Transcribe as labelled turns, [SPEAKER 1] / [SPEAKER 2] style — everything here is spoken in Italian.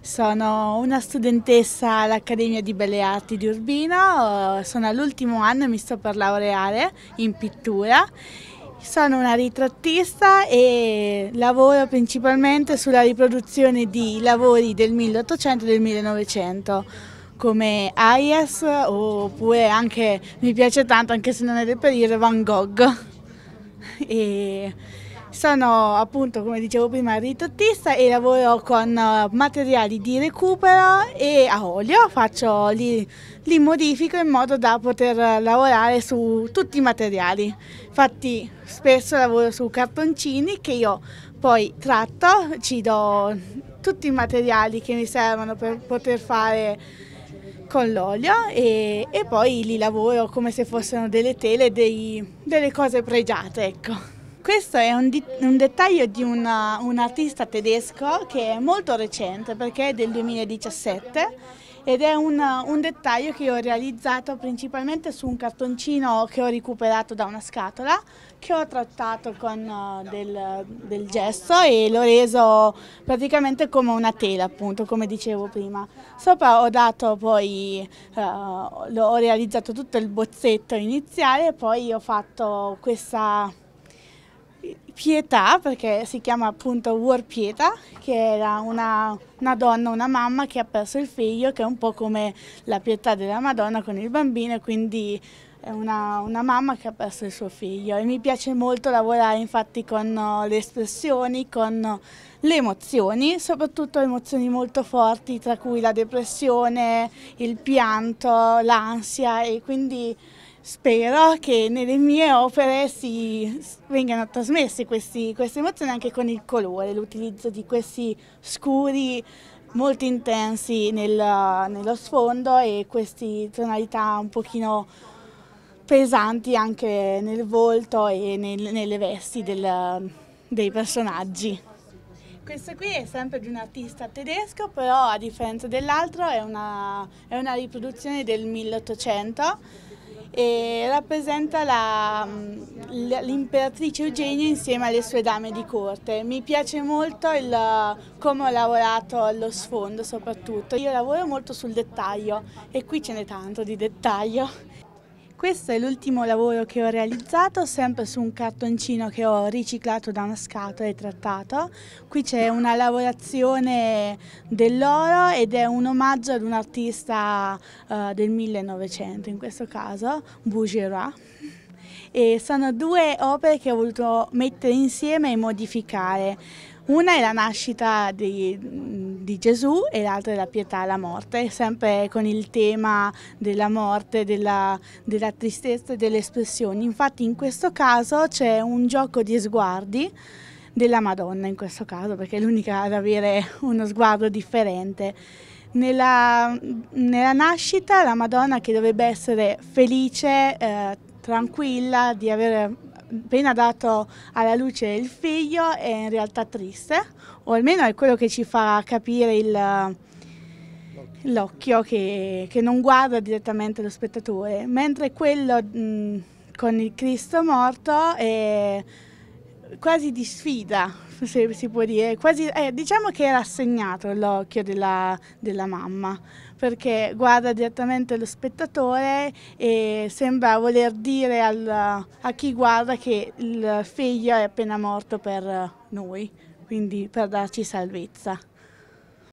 [SPEAKER 1] Sono una studentessa all'Accademia di Belle Arti di Urbino, sono all'ultimo anno e mi sto per laureare in pittura. Sono una ritrattista e lavoro principalmente sulla riproduzione di lavori del 1800 e del 1900 come Arias oppure anche, mi piace tanto anche se non è del periodo, Van Gogh. E sono appunto, come dicevo prima, risottista e lavoro con eh, materiali di recupero e a olio, Faccio, li, li modifico in modo da poter lavorare su tutti i materiali. Infatti spesso lavoro su cartoncini che io poi tratto, ci do tutti i materiali che mi servono per poter fare con l'olio e, e, poi li lavoro come se fossero delle tele, dei, delle cose pregiate, ecco questo è un, un dettaglio di una, un artista tedesco che è molto recente perché è del 2017 ed è un, un, dettaglio che ho realizzato principalmente su un cartoncino che ho recuperato da una scatola che ho trattato con eh, del, del gesso e l'ho reso praticamente come una tela appunto come dicevo prima sopra ho dato poi uh, ho realizzato tutto il bozzetto iniziale e poi ho fatto questa Pietà, perché si chiama appunto War Pietà, che era una, una, donna, una mamma che ha perso il figlio, che è un po' come la pietà della Madonna con il bambino, quindi è una, una mamma che ha perso il suo figlio. E mi piace molto lavorare infatti con uh, le espressioni, con uh, le emozioni, soprattutto emozioni molto forti, tra cui la depressione, il pianto, l'ansia e quindi spero che nelle mie opere si vengano trasmesse questi, queste emozioni anche con il colore, l'utilizzo di questi scuri molto intensi nel, nello sfondo e queste tonalità un pochino pesanti anche nel volto e nel, nelle vesti del, dei personaggi. Questo qui è sempre di un artista tedesco, però a differenza dell'altro è, è una riproduzione del 1800 e rappresenta mm, l'imperatrice Eugenia insieme alle sue dame di corte. Mi piace molto il, come ho lavorato allo sfondo soprattutto. Io lavoro molto sul dettaglio e qui ce n'è tanto di dettaglio. Questo è l'ultimo lavoro che ho realizzato, sempre su un cartoncino che ho riciclato da una scatola e trattato. Qui c'è una lavorazione dell'oro ed è un omaggio ad un artista uh, del 1900, in questo caso Bougerois. E sono due opere che ho voluto mettere insieme e modificare. Una è la nascita di, di Gesù e l'altra è la pietà alla morte, sempre con il tema della morte, della, della tristezza e delle espressioni. Infatti in questo caso c'è un gioco di sguardi della Madonna in questo caso, perché è l'unica ad avere uno sguardo differente. Nella, nella, nascita la Madonna che dovrebbe essere felice, eh, tranquilla, di aver appena dato alla luce il figlio è in realtà triste, o almeno è quello che ci fa capire l'occhio che, che, non guarda direttamente lo spettatore, mentre quello mh, con il Cristo morto è quasi di sfida se si può dire. Quasi, eh, diciamo che era assegnato l'occhio della, della mamma, perché guarda direttamente lo spettatore e sembra voler dire al, a chi guarda che il figlio è appena morto per noi, quindi per darci salvezza.